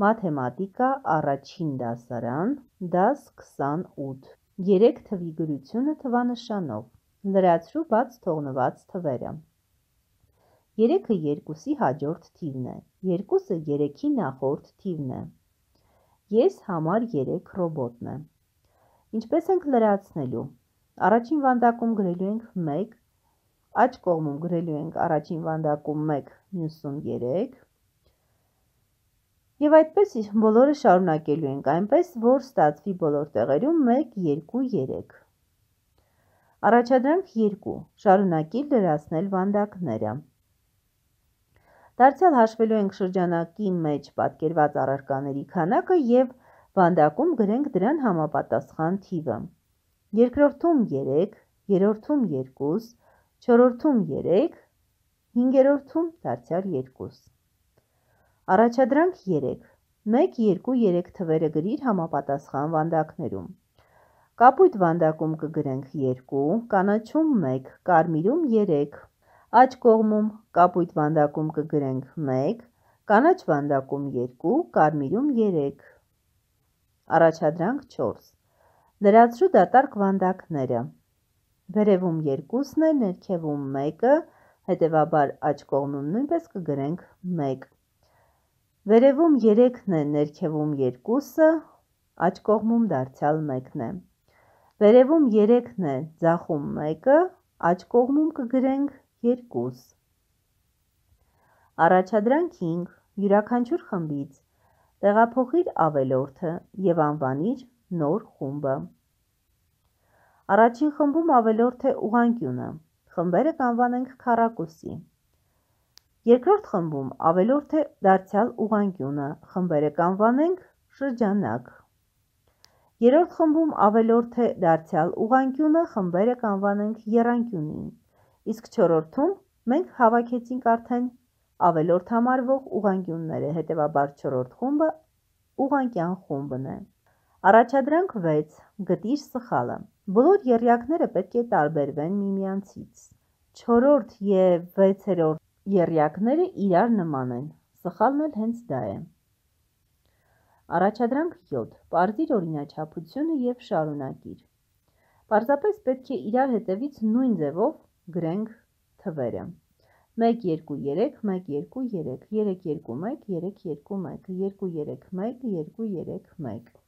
Մաթեմատիկա առաջին դասարան, դաս 28։ 3 թվի գրությունը թվանշանով։ Լրացրու բաց թողնված թվերը։ 3-ը 2-ի հաջորդ թիվն է, 2-ը 3-ի նախորդ թիվն է։ Ես համար 3 ռոբոտն է։ Ինչպես ենք լրացնելու։ Առաջին վանդակում գրելու ենք 1, աջ կողմում գրելու ենք առաջին վանդակում 1, մյուսում 3, Եվ այդպես իր բոլորը շարունակելու ենք այնպես, որ ստացվի բոլոր տեղերում 1, 2, 3։ Առաջադրանք 2. Շարունակի լրացնել վանդակները։ Դարձյալ հաշվելու ենք շրջանակի մեջ պատկերված առարկաների քանակը և վանդակում գրենք դրան համապատասխան թիվը։ Երկրորդում 3, երորդում 2, չորորդում 3, հինգերորդում դարձյալ 2։ Առաջադրանք 3. 1, 2, 3 թվերը գրիր համապատասխան վանդակներում։ Կապույտ վանդակում կգրենք 2, կանաչում 1, կարմիրում 3։ Աջ կողմում կապույտ վանդակում կգրենք 1, կանաչ վանդակում 2, կարմիրում 3։ Առաջադրանք 4. Լրացրու դատարկ վանդակները։ Վերևում 2-ն է, ներքևում 1-ը, հետևաբար աջ կողմում նույնպես կգրենք 1։ Վերևում երեքն է, ներքևում երկուսը, աջ կողմում դարձյալ մեկն է։ Վերևում երեքն է, ձախում մեկը, աջ կողմում կգրենք երկուս։ Առաջադրանք 5 յուրաքանչյուր խմբից տեղափոխիր ավելորդը եւ անվանիր նոր խումբը։ Առաջին խմբում ավելորդ է ուղանկյունը։ Խմբերը կանվանենք քառակուսի։ Երկրորդ խմբում ավելորդ է դարձյալ ուղանկյունը, խմբերը կանվանենք շրջանակ։ Երորդ խմբում ավելորդ է դարձյալ ուղանկյունը, խմբերը կանվանենք եռանկյունին։ Իսկ չորորդում մենք հավաքեցինք արդեն ավելորդ համարվող ուղանկյունները, հետևաբար չորորդ խումբը ուղանկյան խումբն է։ Առաջադրանք 6. Գտիր սխալը։ Բոլոր երյակները պետք է տարբերվեն միմյանցից։ 4-րդ եւ 6-րդ Եռյակները իրար նման են, սխալն էլ հենց դա է։ Առաջադրանք 7. Պարզիր օրինաչափությունը եւ շարունակիր։ Պարզապես պետք է իրար հետևից նույն ձևով գրենք թվերը։ 1 2 3 1 2 3 3 2 1 3 2 1 2 3 1 2 3 1 2 3 1